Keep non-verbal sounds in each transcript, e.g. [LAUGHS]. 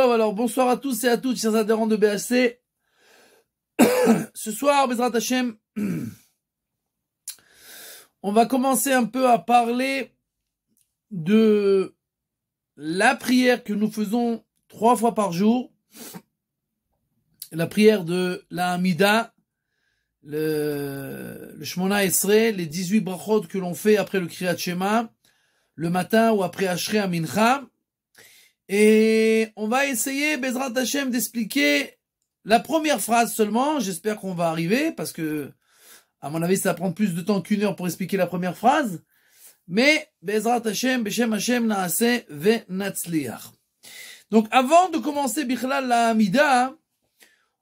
alors bonsoir à tous et à toutes, chers adhérents de BHC. [COUGHS] Ce soir, [COUGHS] on va commencer un peu à parler de la prière que nous faisons trois fois par jour. La prière de la Hamida, le, Shmona Esre, les 18 brachot que l'on fait après le Kriyat Shema, le matin ou après Ashrei Amincha. Et on va essayer, Bezrat Hashem, d'expliquer la première phrase seulement. J'espère qu'on va arriver parce que, à mon avis, ça prend plus de temps qu'une heure pour expliquer la première phrase. Mais, Bezrat Hashem, Beshem Hashem, Naase, Ve natsliar Donc, avant de commencer Bichlal la Amida,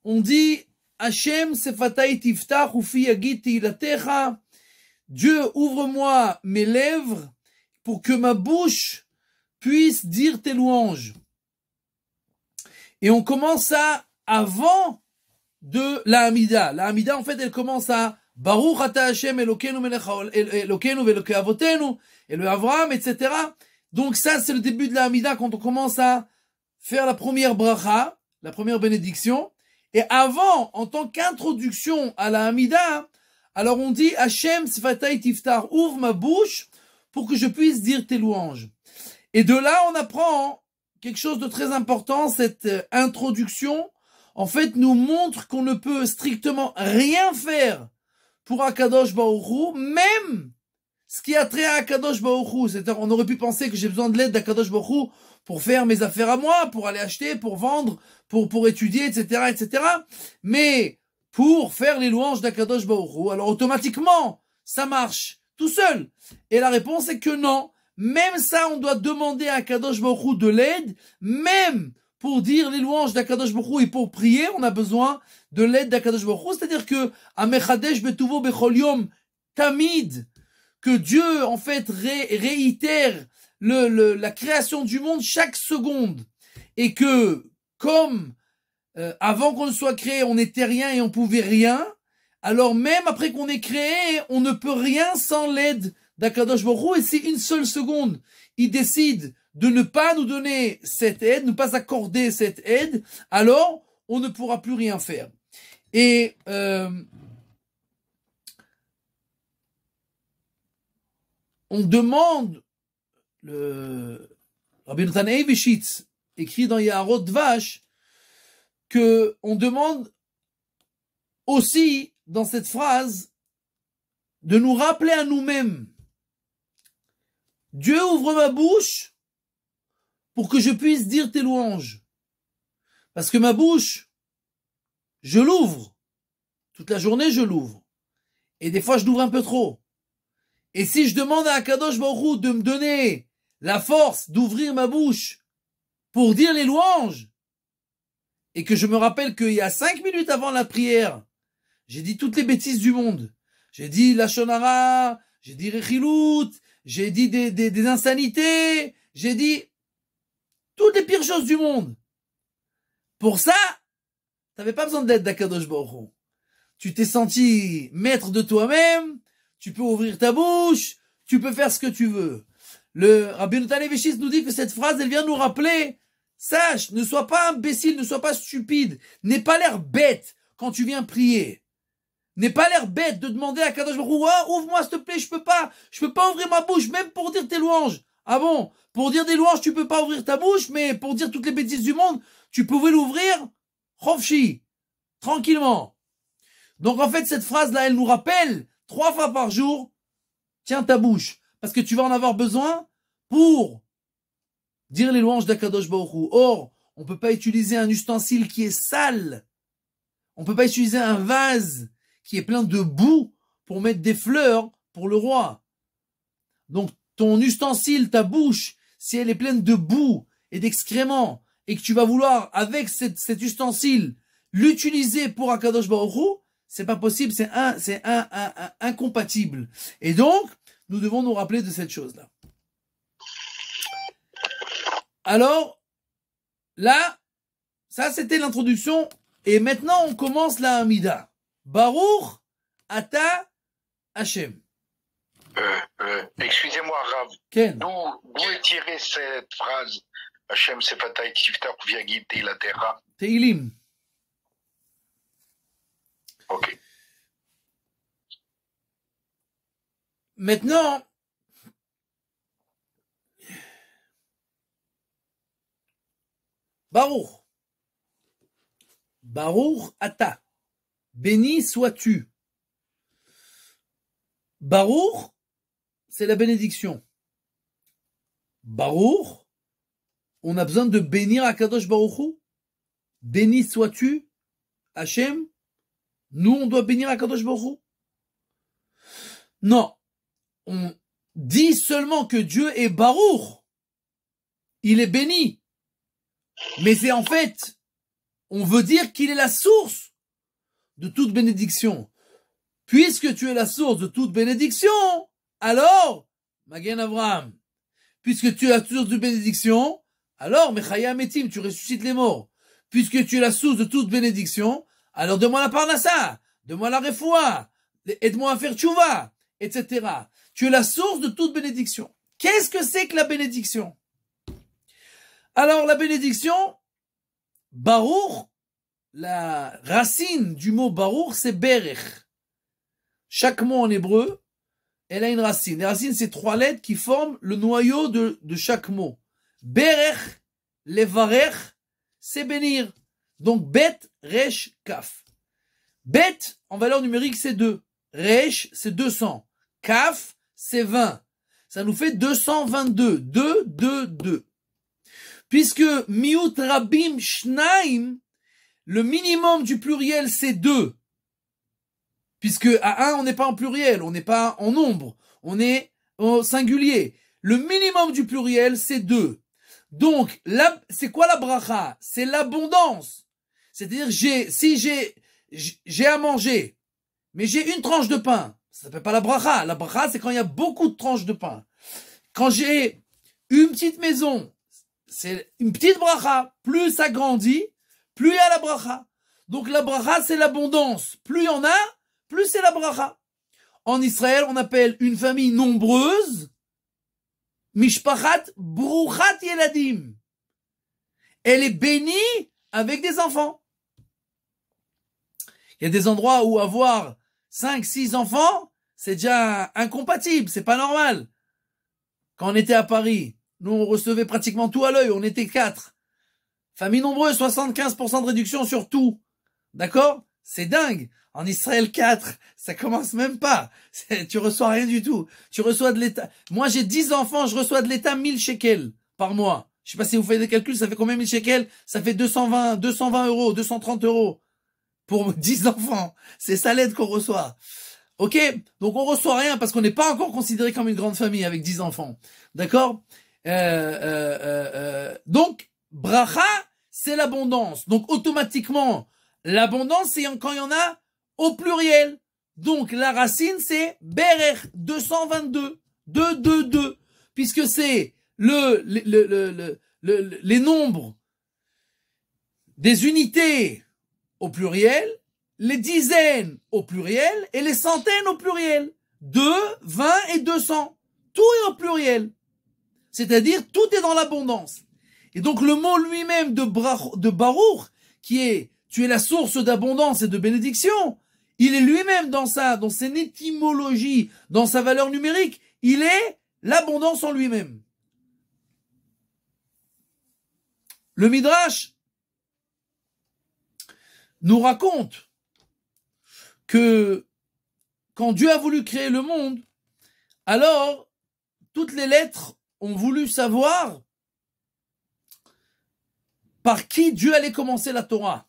on dit, Hashem, Sefatay Tiftach, Ufi Yagiti, Latecha. Dieu, ouvre-moi mes lèvres pour que ma bouche puisse dire tes louanges. Et on commence ça avant de la Hamida. La Hamida, en fait, elle commence à Baruch ata Hashem Elokenu Elokenu Avotenu Eloi Avram, etc. Donc ça, c'est le début de la Hamida quand on commence à faire la première bracha, la première bénédiction. Et avant, en tant qu'introduction à la Hamida, alors on dit Hashem Sfatai Tiftar, ouvre ma bouche pour que je puisse dire tes louanges. Et de là, on apprend quelque chose de très important. Cette euh, introduction, en fait, nous montre qu'on ne peut strictement rien faire pour Akadosh Baruchou, même ce qui a trait à Akadosh Baruchou. C'est-à-dire, on aurait pu penser que j'ai besoin de l'aide d'Akadosh Baruchou pour faire mes affaires à moi, pour aller acheter, pour vendre, pour, pour étudier, etc., etc. Mais pour faire les louanges d'Akadosh Baruchou, alors automatiquement, ça marche tout seul. Et la réponse est que non. Même ça, on doit demander à Kadosh Baruch de l'aide, même pour dire les louanges d'Akadosh Baruch et pour prier, on a besoin de l'aide d'Akadosh Baruch C'est-à-dire que, Amechadesh Betuvo Becholium Tamid, que Dieu, en fait, réitère le, la création du monde chaque seconde. Et que, comme euh, avant qu'on ne soit créé, on n'était rien et on pouvait rien, alors même après qu'on est créé, on ne peut rien sans l'aide d'Akadosh et si une seule seconde, il décide de ne pas nous donner cette aide, ne pas accorder cette aide, alors on ne pourra plus rien faire. Et euh, on demande, le Rabbi Nathan écrit dans Yaharot Vash, que on demande aussi dans cette phrase de nous rappeler à nous-mêmes Dieu ouvre ma bouche pour que je puisse dire tes louanges. Parce que ma bouche, je l'ouvre. Toute la journée, je l'ouvre. Et des fois, je l'ouvre un peu trop. Et si je demande à Akadosh Baruch de me donner la force d'ouvrir ma bouche pour dire les louanges, et que je me rappelle qu'il y a cinq minutes avant la prière, j'ai dit toutes les bêtises du monde. J'ai dit la shonara, j'ai dit rechilout, j'ai dit des, insanités, j'ai dit toutes les pires choses du monde. Pour ça, tu n'avais pas besoin d'être d'Akadosh Tu t'es senti maître de toi-même, tu peux ouvrir ta bouche, tu peux faire ce que tu veux. Le Rabbi Notaneveshis nous dit que cette phrase, elle vient nous rappeler, sache, ne sois pas imbécile, ne sois pas stupide, n'aie pas l'air bête quand tu viens prier. N'est pas l'air bête de demander à Kadosh Baruch ouvre-moi s'il te plaît, je peux pas, je peux pas ouvrir ma bouche, même pour dire tes louanges. Ah bon? Pour dire des louanges, tu peux pas ouvrir ta bouche, mais pour dire toutes les bêtises du monde, tu pouvais l'ouvrir, Khofshi, tranquillement. Donc en fait, cette phrase-là, elle nous rappelle, trois fois par jour, tiens ta bouche, parce que tu vas en avoir besoin pour dire les louanges d'Akadosh Baruch Or, on peut pas utiliser un ustensile qui est sale. On peut pas utiliser un vase qui est plein de boue pour mettre des fleurs pour le roi. Donc ton ustensile, ta bouche, si elle est pleine de boue et d'excréments, et que tu vas vouloir, avec cet ustensile, l'utiliser pour Akadosh Baruch c'est pas possible, c'est un, c'est incompatible. Et donc, nous devons nous rappeler de cette chose-là. Alors, là, ça c'était l'introduction, et maintenant on commence la Hamida. Baruch Ata Hashem. Euh, euh, excusez-moi, Rav. D'où est tirée cette phrase Hachem Sefatai et vient guider la terre. Teilim. Ok. Maintenant, Baruch. Baruch Ata. Béni sois-tu. Baruch, c'est la bénédiction. Baruch, on a besoin de bénir Akadosh Hu Béni sois-tu, Hachem. Nous, on doit bénir Akadosh Hu Non. On dit seulement que Dieu est Baruch. Il est béni. Mais c'est en fait, on veut dire qu'il est la source de toute bénédiction. Puisque tu es la source de toute bénédiction, alors, Magen Avraham, puisque tu es la source de bénédiction, alors, Mechaya Metim, tu ressuscites les morts. Puisque tu es la source de toute bénédiction, alors demande moi la parnassa, donne-moi la refoua, aide-moi à faire tchouva, etc. Tu es la source de toute bénédiction. Qu'est-ce que c'est que la bénédiction Alors, la bénédiction, Baruch la racine du mot Baruch, c'est Berech. Chaque mot en hébreu, elle a une racine. Les racines, c'est trois lettres qui forment le noyau de, chaque mot. Berech, levarech, c'est bénir. Donc, bet, resh, kaf. Bet, en valeur numérique, c'est 2. Resh, c'est 200. Kaf, c'est 20. Ça nous fait 222. 2, 2, 2. Puisque miut rabim shnaim, le minimum du pluriel, c'est deux. Puisque à un, on n'est pas en pluriel, on n'est pas en nombre, on est en singulier. Le minimum du pluriel, c'est deux. Donc, c'est quoi la bracha C'est l'abondance. C'est-à-dire, j'ai, si j'ai, j'ai à manger, mais j'ai une tranche de pain, ça s'appelle pas la bracha. La bracha, c'est quand il y a beaucoup de tranches de pain. Quand j'ai une petite maison, c'est une petite bracha. Plus ça grandit, plus il y a la bracha. Donc la bracha, c'est l'abondance. Plus il y en a, plus c'est la bracha. En Israël, on appelle une famille nombreuse Mishpachat Bruchat Yeladim. Elle est bénie avec des enfants. Il y a des endroits où avoir 5, six enfants, c'est déjà incompatible, c'est pas normal. Quand on était à Paris, nous on recevait pratiquement tout à l'œil, on était quatre. Famille nombreuse, 75% de réduction sur tout. D'accord C'est dingue. En Israël 4, ça commence même pas. Tu reçois rien du tout. Tu reçois de l'État. Moi, j'ai 10 enfants, je reçois de l'État 1000 shekels par mois. Je sais pas si vous faites des calculs, ça fait combien 1000 shekels Ça fait 220, 220 euros, 230 euros pour 10 [LAUGHS] enfants. C'est ça l'aide qu'on reçoit. Ok Donc on reçoit rien parce qu'on n'est pas encore considéré comme une grande famille avec 10 enfants. D'accord euh, euh, euh, Donc, bracha c'est l'abondance. Donc automatiquement, l'abondance, c'est quand il y en a au pluriel. Donc la racine, c'est Berer 222. 2, 2, 2. Puisque c'est le, les nombres des unités au pluriel, les dizaines au pluriel et les centaines au pluriel. 2, 20 et 200. Tout est au pluriel. C'est-à-dire, tout est dans l'abondance. Et donc le mot lui-même de, de Baruch, qui est tu es la source d'abondance et de bénédiction, il est lui-même dans sa, dans son étymologie, dans sa valeur numérique, il est l'abondance en lui-même. Le Midrash nous raconte que quand Dieu a voulu créer le monde, alors toutes les lettres ont voulu savoir par qui Dieu allait commencer la Torah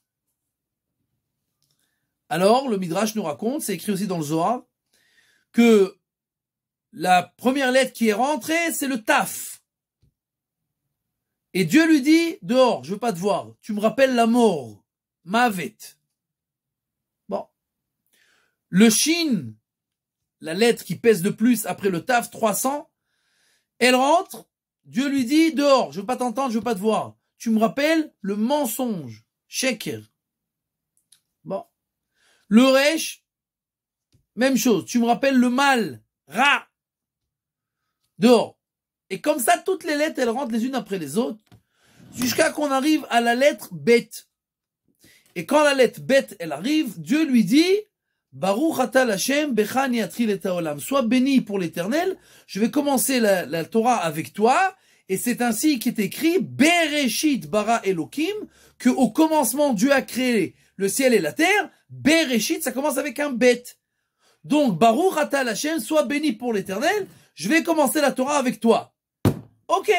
Alors, le Midrash nous raconte, c'est écrit aussi dans le Zohar, que la première lettre qui est rentrée, c'est le taf. Et Dieu lui dit, dehors, je veux pas te voir, tu me rappelles la mort, mavet. Bon. Le shin, la lettre qui pèse de plus après le taf, 300, elle rentre, Dieu lui dit, dehors, je veux pas t'entendre, je veux pas te voir tu me rappelles le mensonge, sheker. Bon. Le resh, même chose, tu me rappelles le mal, ra. Dehors. Et comme ça, toutes les lettres, elles rentrent les unes après les autres, jusqu'à qu'on arrive à la lettre bête. Et quand la lettre bête, elle arrive, Dieu lui dit, Baruch Sois béni pour l'éternel, je vais commencer la, la Torah avec toi, et c'est ainsi est écrit Bereshit bara Elohim, que au commencement Dieu a créé le ciel et la terre. Bereshit, ça commence avec un bête. Donc Baruch la chaîne sois béni pour l'Éternel. Je vais commencer la Torah avec toi. Ok.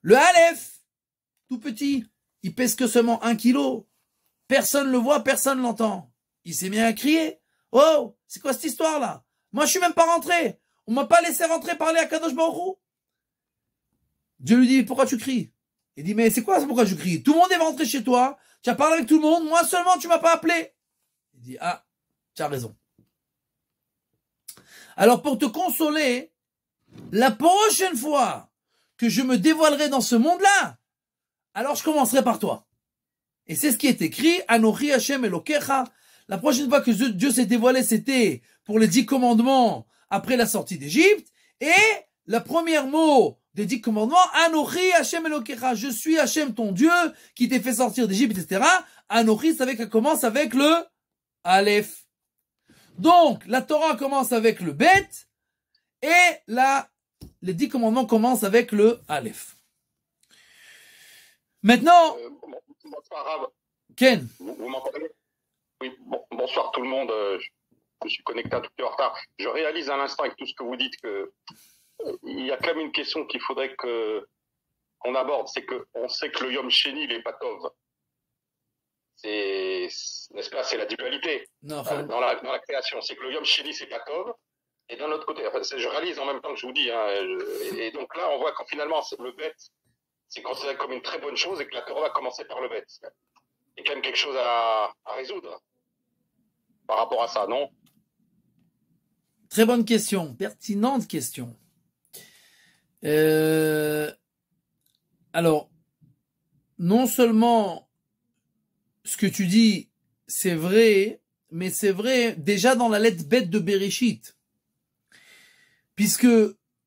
Le Aleph, tout petit, il pèse que seulement un kilo. Personne le voit, personne l'entend. Il s'est mis à crier. Oh, c'est quoi cette histoire là Moi, je suis même pas rentré. On m'a pas laissé rentrer parler à Kadosh Barou Dieu lui dit, pourquoi tu cries Il dit, mais c'est quoi ce pourquoi je crie Tout le monde est rentré chez toi, tu as parlé avec tout le monde, moi seulement tu m'as pas appelé. Il dit, ah, tu as raison. Alors pour te consoler, la prochaine fois que je me dévoilerai dans ce monde-là, alors je commencerai par toi. Et c'est ce qui est écrit, Anochi Hashem Elokecha. La prochaine fois que Dieu s'est dévoilé, c'était pour les dix commandements après la sortie d'Égypte. Et la première mot des dix commandements, Anochi Hashem Elokecha, je suis Hashem ton Dieu qui t'ai fait sortir d'Égypte, etc. Anochi, ça commence avec le Aleph. Donc, la Torah commence avec le Bet et la, les dix commandements commencent avec le Aleph. Maintenant, euh, Ken. bonsoir tout le monde. Euh, je, suis connecté à tout le Je réalise à l'instant avec tout ce que vous dites que il y a quand même une question qu'il faudrait qu'on aborde, c'est que on sait que le Yom Sheni, n'est pas tov. C'est, n'est-ce pas, c'est la dualité euh, dans, la, création. C'est que le Yom Sheni, c'est pas tov. Et d'un autre côté, je réalise en même temps que je vous dis. Hein, et, donc là, on voit qu'en finalement, c'est le bête, c'est considéré comme une très bonne chose et que la Torah va commencer par le bête. Il y a quand même quelque chose à résoudre par rapport à ça, non Très bonne question, pertinente question. Euh, alors, non seulement ce que tu dis, c'est vrai, mais c'est vrai déjà dans la lettre bête de Bereshit. Puisque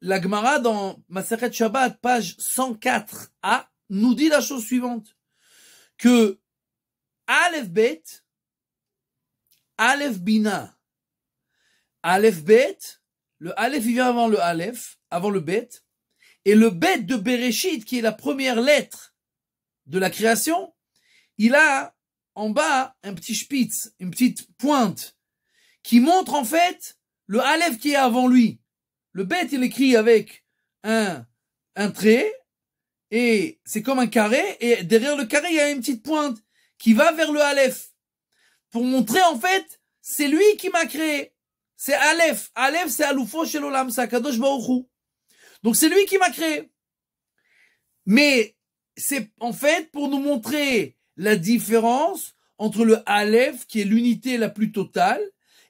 la dans Maseret Shabbat, page 104a, nous dit la chose suivante. Que Aleph Bet, Aleph Bina, Aleph Bet, le Aleph vient avant le Aleph, avant le Bet, et le bête de Bereshit, qui est la première lettre de la création, il a en bas un petit spitz, une petite pointe, qui montre en fait le Aleph qui est avant lui. Le bête, il écrit avec un, un trait, et c'est comme un carré, et derrière le carré, il y a une petite pointe qui va vers le Aleph. Pour montrer en fait, c'est lui qui m'a créé. C'est Aleph. Aleph, c'est Aloufo chez l'Olam, c'est donc c'est lui qui m'a créé. Mais c'est en fait pour nous montrer la différence entre le Aleph, qui est l'unité la plus totale,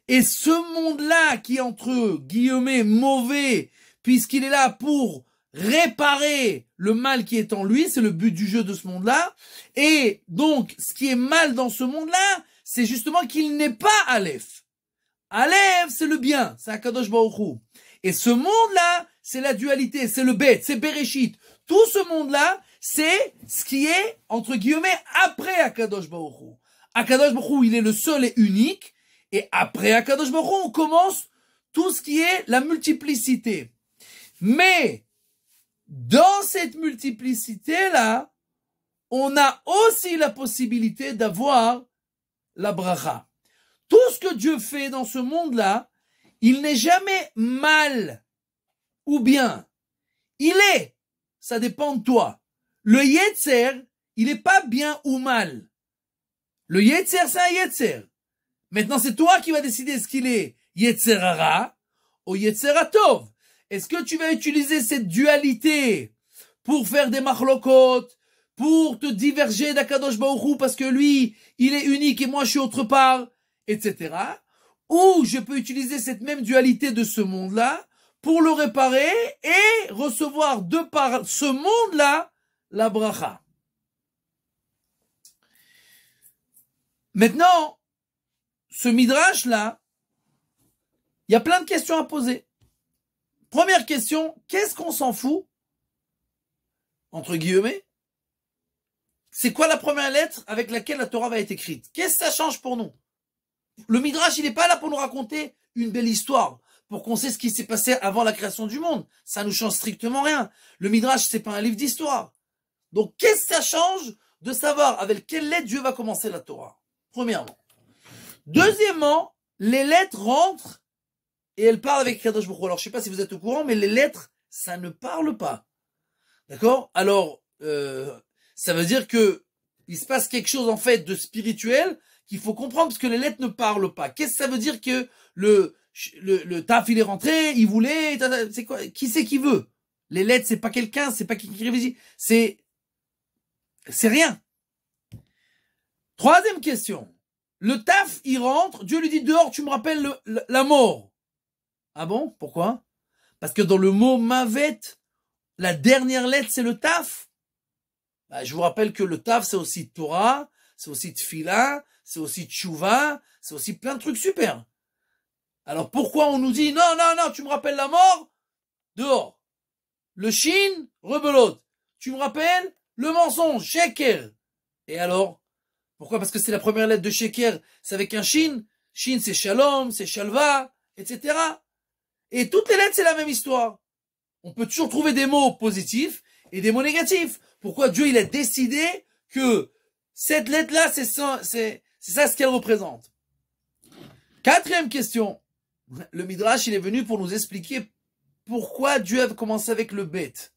et ce monde-là qui est entre guillemets mauvais, puisqu'il est là pour réparer le mal qui est en lui, c'est le but du jeu de ce monde-là. Et donc, ce qui est mal dans ce monde-là, c'est justement qu'il n'est pas Aleph. Aleph, c'est le bien, c'est Akadosh Baruch Et ce monde-là, c'est la dualité, c'est le bête, c'est Bereshit. Tout ce monde-là, c'est ce qui est, entre guillemets, après Akadosh Baruch Akadosh Baruch il est le seul et unique. Et après Akadosh Baruch on commence tout ce qui est la multiplicité. Mais, dans cette multiplicité-là, on a aussi la possibilité d'avoir la bracha. Tout ce que Dieu fait dans ce monde-là, il n'est jamais mal ou bien il est, ça dépend de toi. Le Yetzer, il n'est pas bien ou mal. Le Yetzer, c'est un Yetzer. Maintenant, c'est toi qui vas décider ce qu'il est Yetzerara ou Yetzeratov. Est-ce que tu vas utiliser cette dualité pour faire des machlokot, pour te diverger d'Akadosh Baoru parce que lui, il est unique et moi je suis autre part, etc. Ou je peux utiliser cette même dualité de ce monde-là pour le réparer et recevoir de par ce monde-là la bracha. Maintenant, ce midrash-là, il y a plein de questions à poser. Première question, qu'est-ce qu'on s'en fout Entre guillemets, c'est quoi la première lettre avec laquelle la Torah va être écrite Qu'est-ce que ça change pour nous Le midrash, il n'est pas là pour nous raconter une belle histoire pour qu'on sait ce qui s'est passé avant la création du monde. Ça nous change strictement rien. Le Midrash, c'est pas un livre d'histoire. Donc, qu'est-ce que ça change de savoir avec quelle lettre Dieu va commencer la Torah Premièrement. Deuxièmement, les lettres rentrent et elles parlent avec Kadosh Baruch Alors, je sais pas si vous êtes au courant, mais les lettres, ça ne parle pas. D'accord Alors, euh, ça veut dire que il se passe quelque chose en fait de spirituel qu'il faut comprendre parce que les lettres ne parlent pas. Qu'est-ce que ça veut dire que le le, taf il est rentré, il voulait, c'est quoi Qui c'est qui veut Les lettres c'est pas quelqu'un, c'est pas qui, qui c'est c'est rien. Troisième question. Le taf il rentre, Dieu lui dit dehors tu me rappelles la mort. Ah bon Pourquoi Parce que dans le mot mavet, la dernière lettre c'est le taf. Bah, je vous rappelle que le taf c'est aussi Torah, c'est aussi Tfila, c'est aussi Tchouva, c'est aussi plein de trucs super. Alors pourquoi on nous dit non, non, non, tu me rappelles la mort Dehors. Le chine, rebelote. Tu me rappelles le mensonge, sheker. Et alors Pourquoi Parce que c'est la première lettre de sheker, c'est avec un chine. Chine, c'est shalom, c'est shalva, etc. Et toutes les lettres c'est la même histoire. On peut toujours trouver des mots positifs et des mots négatifs. Pourquoi Dieu il a décidé que cette lettre là c'est ça, c'est ça ce qu'elle représente. Quatrième question. Le Midrash, il est venu pour nous expliquer pourquoi Dieu a commencé avec le bête.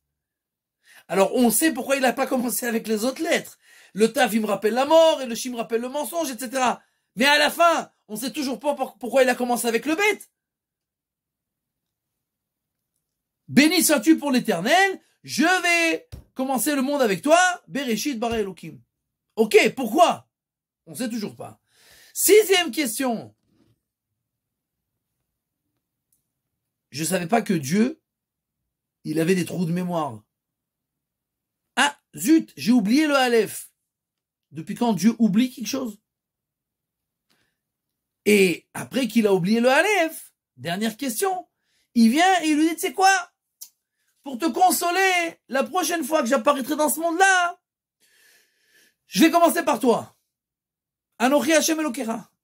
Alors on sait pourquoi il n'a pas [LAUGHS] commencé avec les autres lettres. Le taf, il me rappelle la mort, et le chim rappelle le mensonge, etc. Mais à la fin, on sait toujours pas pourquoi il a commencé avec le bête. Béni sois-tu pour l'éternel, je vais commencer le monde avec toi, Bereshit bar Elokim. Ok, pourquoi On sait toujours pas. Sixième question. Je ne savais pas que Dieu, il avait des trous de mémoire. Ah, zut, j'ai oublié le Aleph. Depuis quand Dieu oublie quelque chose Et après qu'il a oublié le Aleph, dernière question, il vient et il lui dit, c'est quoi Pour te consoler, la prochaine fois que j'apparaîtrai dans ce monde-là, je vais commencer par toi. Anochi Hashem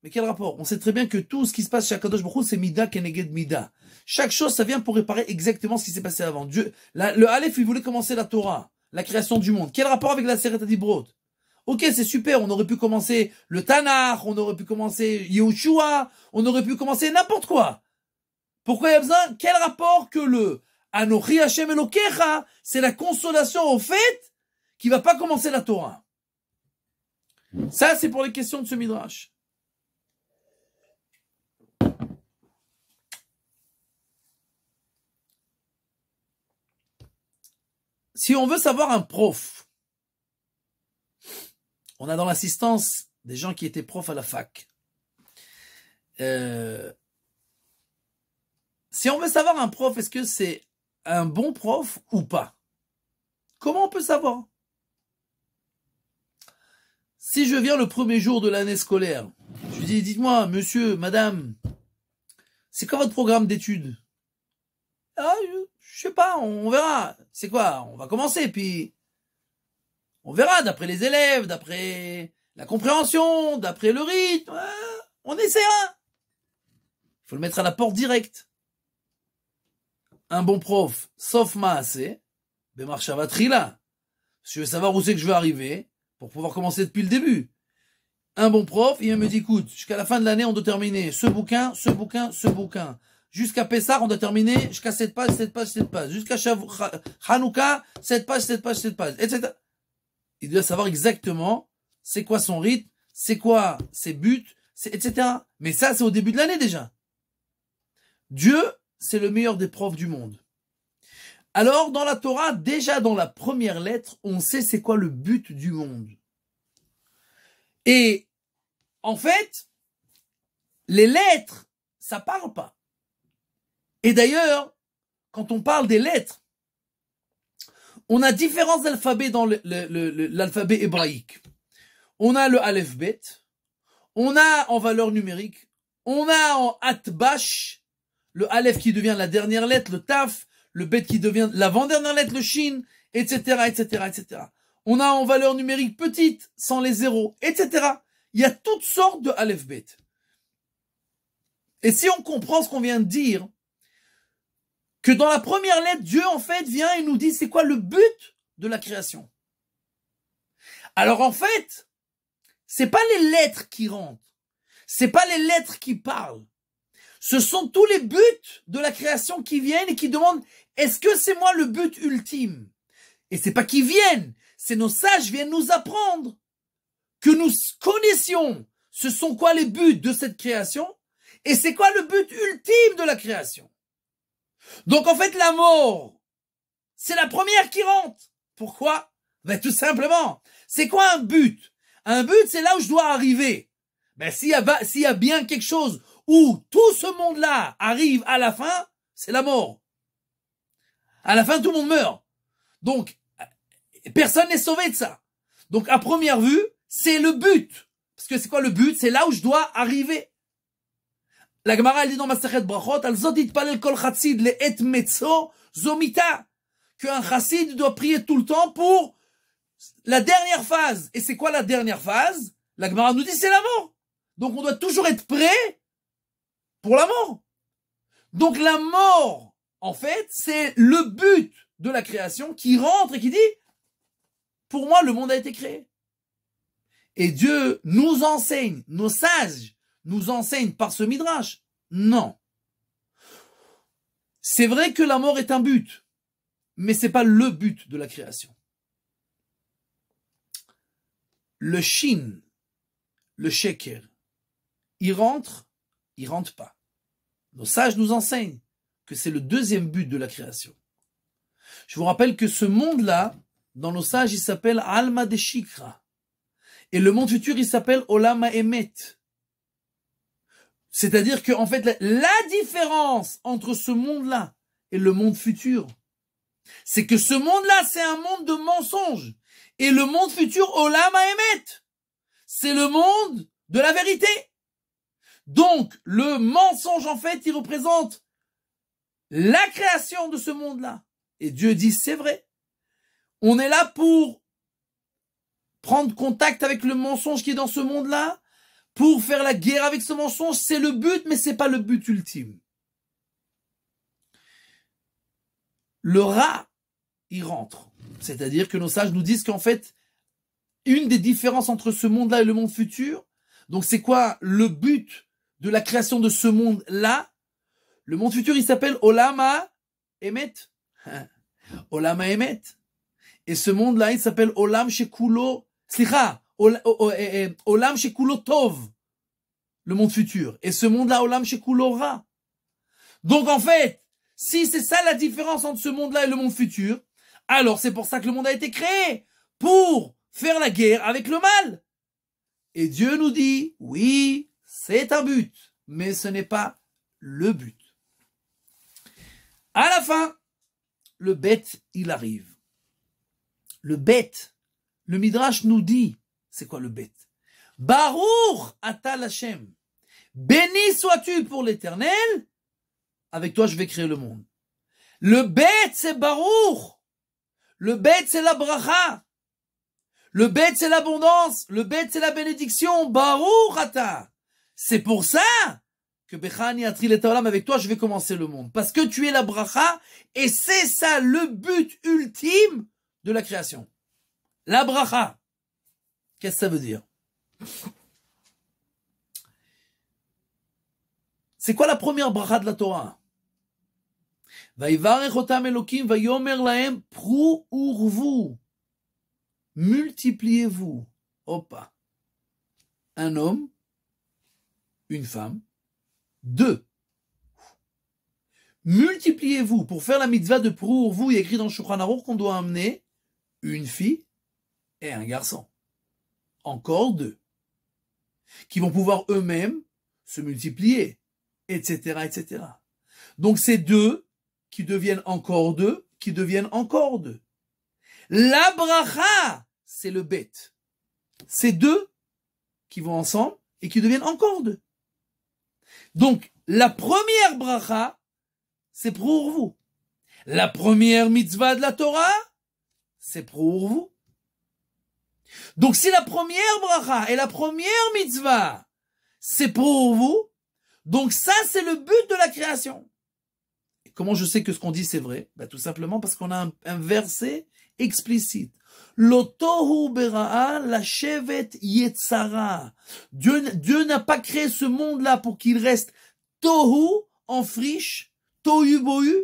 Mais quel rapport On sait très bien que tout ce qui se passe chez Kadosh Baruch c'est Mida Keneged Mida. Chaque chose, ça vient pour réparer exactement ce qui s'est passé avant. Dieu, le Aleph, il voulait commencer la Torah, la création du monde. Quel rapport avec la Sereta Okay, Ok, c'est super, on aurait pu commencer le Tanakh, on aurait pu commencer Yehoshua, on aurait pu commencer n'importe quoi. Pourquoi il y a besoin Quel rapport que le Anochi Hashem Elokecha, c'est la consolation au fait qui va pas commencer la Torah. Ça, c'est pour les questions de ce Midrash. Si on veut savoir un prof, on a dans l'assistance des gens qui étaient profs à la fac. Euh, si on veut savoir un prof, est-ce que c'est un bon prof ou pas Comment on peut savoir Si je viens le premier jour de l'année scolaire, je lui dis, dites-moi, monsieur, madame, c'est quoi votre programme d'études ah, euh, je sais pas, on, verra. C'est quoi On va commencer, puis on verra d'après les élèves, d'après la compréhension, d'après le rythme. Euh, on essaiera. Il faut le mettre à la porte directe. Un bon prof, sauf ma marche à batterie Si je veux savoir où c'est que je vais arriver, pour pouvoir commencer depuis le début. Un bon prof, il me dit, écoute, jusqu'à la fin de l'année, on doit terminer ce bouquin, ce bouquin, ce bouquin. Jusqu'à Pessah, on doit terminer jusqu'à cette page, cette page, cette page. Jusqu'à Hanouka, cette page, cette page, cette page, etc. Il doit savoir exactement c'est quoi son rythme, c'est quoi ses buts, etc. Mais ça, c'est au début de l'année déjà. Dieu, c'est le meilleur des profs du monde. Alors, dans la Torah, déjà dans la première lettre, on sait c'est quoi le but du monde. Et, en fait, les lettres, ça parle pas. Et d'ailleurs, quand on parle des lettres, on a différents alphabets dans l'alphabet hébraïque. On a le Aleph Bet, on a en valeur numérique, on a en Atbash, le Aleph qui devient la dernière lettre, le Taf, le Bet qui devient l'avant-dernière lettre, le Shin, etc., etc., etc. On a en valeur numérique petite, sans les zéros, etc. Il y a toutes sortes de Aleph Bet. Et si on comprend ce qu'on vient de dire, que dans la première lettre, Dieu en fait vient et nous dit c'est quoi le but de la création. Alors en fait, c'est pas les lettres qui rentrent, c'est pas les lettres qui parlent. Ce sont tous les buts de la création qui viennent et qui demandent est-ce que c'est moi le but ultime Et c'est pas qu'ils viennent, c'est nos sages viennent nous apprendre que nous connaissions ce sont quoi les buts de cette création et c'est quoi le but ultime de la création. Donc en fait, la mort, c'est la première qui rentre. Pourquoi Ben tout simplement. C'est quoi un but Un but, c'est là où je dois arriver. Ben s'il y, y, a bien quelque chose où tout ce monde-là arrive à la fin, c'est la mort. À la fin, tout le monde meurt. Donc, personne n'est sauvé de ça. Donc à première vue, c'est le but. Parce que c'est quoi le but C'est là où je dois arriver. La Gemara, elle dit dans Brachot, kol chassid le et mezzo zomita. Qu'un chassid doit prier tout le temps pour la dernière phase. Et c'est quoi la dernière phase? La Gemara nous dit c'est la mort. Donc on doit toujours être prêt pour la mort. Donc la mort, en fait, c'est le but de la création qui rentre et qui dit, pour moi, le monde a été créé. Et Dieu nous enseigne, nos sages, nous enseigne par ce midrash Non. C'est vrai que la mort est un but, mais ce n'est pas le but de la création. Le shin, le sheker, il rentre, il rentre pas. Nos sages nous enseignent que c'est le deuxième but de la création. Je vous rappelle que ce monde-là, dans nos sages, il s'appelle Alma des Shikra. Et le monde futur, il s'appelle Olama Emet. C'est-à-dire que, en fait, la, différence entre ce monde-là et le monde futur, c'est que ce monde-là, c'est un monde de mensonges. Et le monde futur, Olam Ahemet, c'est le monde de la vérité. Donc, le mensonge, en fait, il représente la création de ce monde-là. Et Dieu dit, c'est vrai. On est là pour prendre contact avec le mensonge qui est dans ce monde-là pour faire la guerre avec ce mensonge. C'est le but, mais c'est pas le but ultime. Le rat, il rentre. C'est-à-dire que nos sages nous disent qu'en fait, une des différences entre ce monde-là et le monde futur, donc c'est quoi le but de la création de ce monde-là Le monde futur, il s'appelle Olama Emet. [LAUGHS] Olama Emet. Et ce monde-là, il s'appelle Olam Shekulo Slicha. E, e, olam Shekulo le monde futur. Et ce monde-là, Olam chez Ra. Donc en fait, si c'est ça la différence entre ce monde-là et le monde futur, alors c'est pour ça que le monde a été créé, pour faire la guerre avec le mal. Et Dieu nous dit, oui, c'est un but, mais ce n'est pas le but. À la fin, le bête, il arrive. Le bête, le Midrash nous dit c'est quoi le bête Baruch Atal Hashem. Béni sois-tu pour l'éternel. Avec toi, je vais créer le monde. Le bête, c'est Baruch. Le bête, c'est la bracha. Le bête, c'est l'abondance. Le bête, c'est la bénédiction. Baruch Ata. C'est pour ça que Bechani avec toi, je vais commencer le monde. Parce que tu es la bracha et c'est ça le but ultime de la création. La bracha. Qu'est-ce que ça veut dire C'est quoi la première bracha de la Torah Multipliez-vous. pas Un homme, une femme, deux. Multipliez-vous. Pour faire la mitzvah de Urvou, il est écrit dans le qu'on doit amener une fille et un garçon encore deux, qui vont pouvoir eux-mêmes se multiplier, etc., etc. Donc c'est deux qui deviennent encore deux, qui deviennent encore deux. La bracha, c'est le bête. C'est deux qui vont ensemble et qui deviennent encore deux. Donc, la première bracha, c'est pour vous. La première mitzvah de la Torah, c'est pour vous. Donc si la première bracha et la première mitzvah, c'est pour vous, donc ça c'est le but de la création. comment je sais que ce qu'on dit c'est vrai ben, Tout simplement parce qu'on a un, verset explicite. L'otohu bera'a la shevet yetzara. Dieu, Dieu n'a pas créé ce monde-là pour qu'il reste tohu en friche, tohu bohu,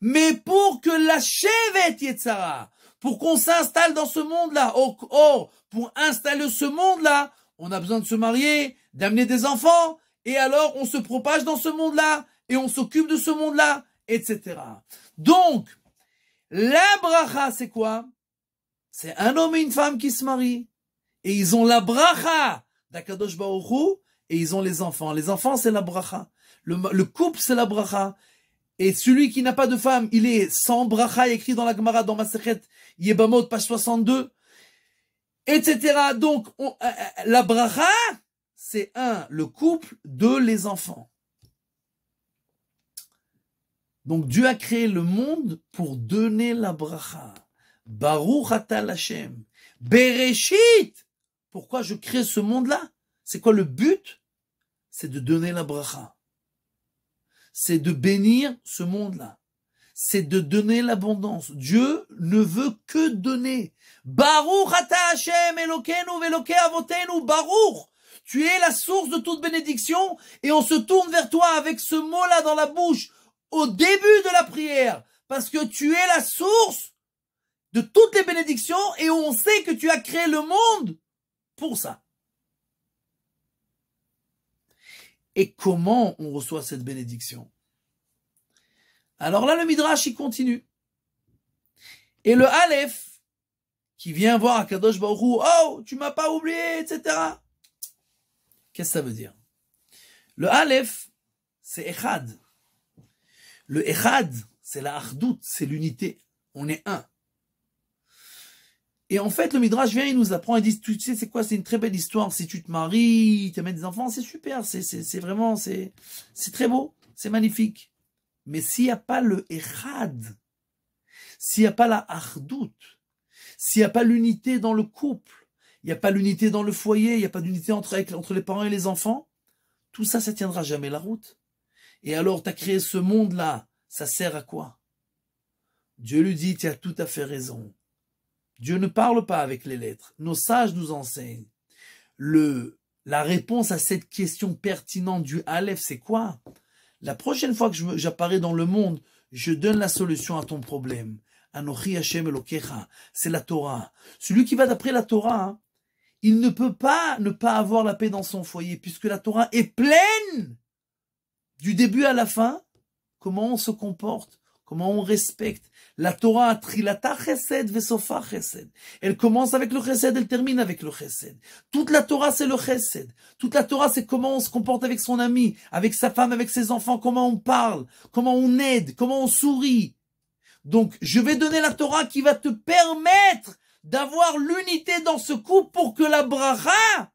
mais pour que la chevet Yetzara, pour qu'on s'installe dans ce monde-là. Or, oh, oh, pour installer ce monde-là, on a besoin de se marier, d'amener des enfants, et alors on se propage dans ce monde-là, et on s'occupe de ce monde-là, etc. Donc, la bracha, c'est quoi C'est un homme et une femme qui se marient, et ils ont la bracha d'Akadosh et ils ont les enfants. Les enfants, c'est la bracha. Le, couple, c'est la bracha. Et celui qui n'a pas de femme, il est sans bracha, écrit dans la Gemara, dans Masechet Yebamot, page 62, etc. Donc, euh, euh, la bracha, c'est un, le couple, de les enfants. Donc Dieu a créé le monde pour donner la bracha. Baruch atal Bereshit. Pourquoi je crée ce monde-là C'est quoi le but C'est de donner la bracha. C'est de bénir ce monde-là c'est de donner l'abondance. Dieu ne veut que donner. Baruch ata Hashem elokeinu veloke avotenu Baruch. Tu es la source de toute bénédiction et on se tourne vers toi avec ce mot-là dans la bouche au début de la prière parce que tu es la source de toutes les bénédictions et on sait que tu as créé le monde pour ça. Et comment on reçoit cette bénédiction alors là, le Midrash, il continue. Et le Aleph, qui vient voir Kadosh barou, oh, tu m'as pas oublié, etc. Qu'est-ce que ça veut dire Le Aleph, c'est Echad. Le Echad, c'est la Hardout, c'est l'unité. On est un. Et en fait, le Midrash vient, il nous apprend, il dit, tu sais, c'est quoi, c'est une très belle histoire. Si tu te maries, tu amènes des enfants, c'est super, c'est vraiment, c'est très beau, c'est magnifique. Mais s'il n'y a pas le Echad, s'il n'y a pas la Ardout, s'il n'y a pas l'unité dans le couple, il n'y a pas l'unité dans le foyer, il n'y a pas d'unité entre, entre les parents et les enfants, tout ça, ça tiendra jamais la route. Et alors, tu as créé ce monde-là, ça sert à quoi Dieu lui dit, tu as tout à fait raison. Dieu ne parle pas avec les lettres. Nos sages nous enseignent. Le, la réponse à cette question pertinente du Aleph, c'est quoi la prochaine fois que j'apparais dans le monde, je donne la solution à ton problème. Anochi Hashem c'est la Torah. Celui qui va d'après la Torah, hein, il ne peut pas ne pas avoir la paix dans son foyer, puisque la Torah est pleine du début à la fin. Comment on se comporte comment on respecte. La Torah, Trilata Chesed, Vesofa Chesed. Elle commence avec le Chesed, elle termine avec le Chesed. Toute la Torah, c'est le Chesed. Toute la Torah, c'est comment on se comporte avec son ami, avec sa femme, avec ses enfants, comment on parle, comment on aide, comment on sourit. Donc, je vais donner la Torah qui va te permettre d'avoir l'unité dans ce couple pour que la bracha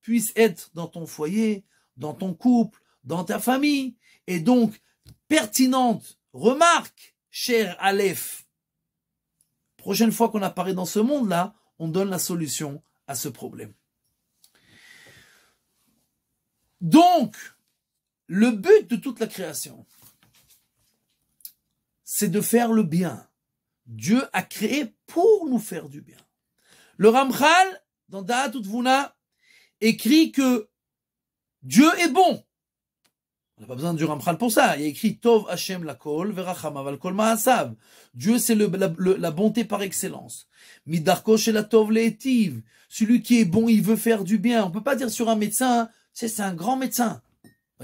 puisse être dans ton foyer, dans ton couple, dans ta famille, et donc pertinente Remarque, cher Aleph, prochaine fois qu'on apparaît dans ce monde-là, on donne la solution à ce problème. Donc, le but de toute la création, c'est de faire le bien. Dieu a créé pour nous faire du bien. Le Ramchal, dans Da'at Utvuna, écrit que Dieu est bon. On n'a pas besoin du Ramchal pour ça. Il y a écrit Tov Hashem Kol Dieu, c'est le, la, bonté par excellence. Midarko la Tov Leetiv. Celui qui est bon, il veut faire du bien. On peut pas dire sur un médecin, c'est un grand médecin.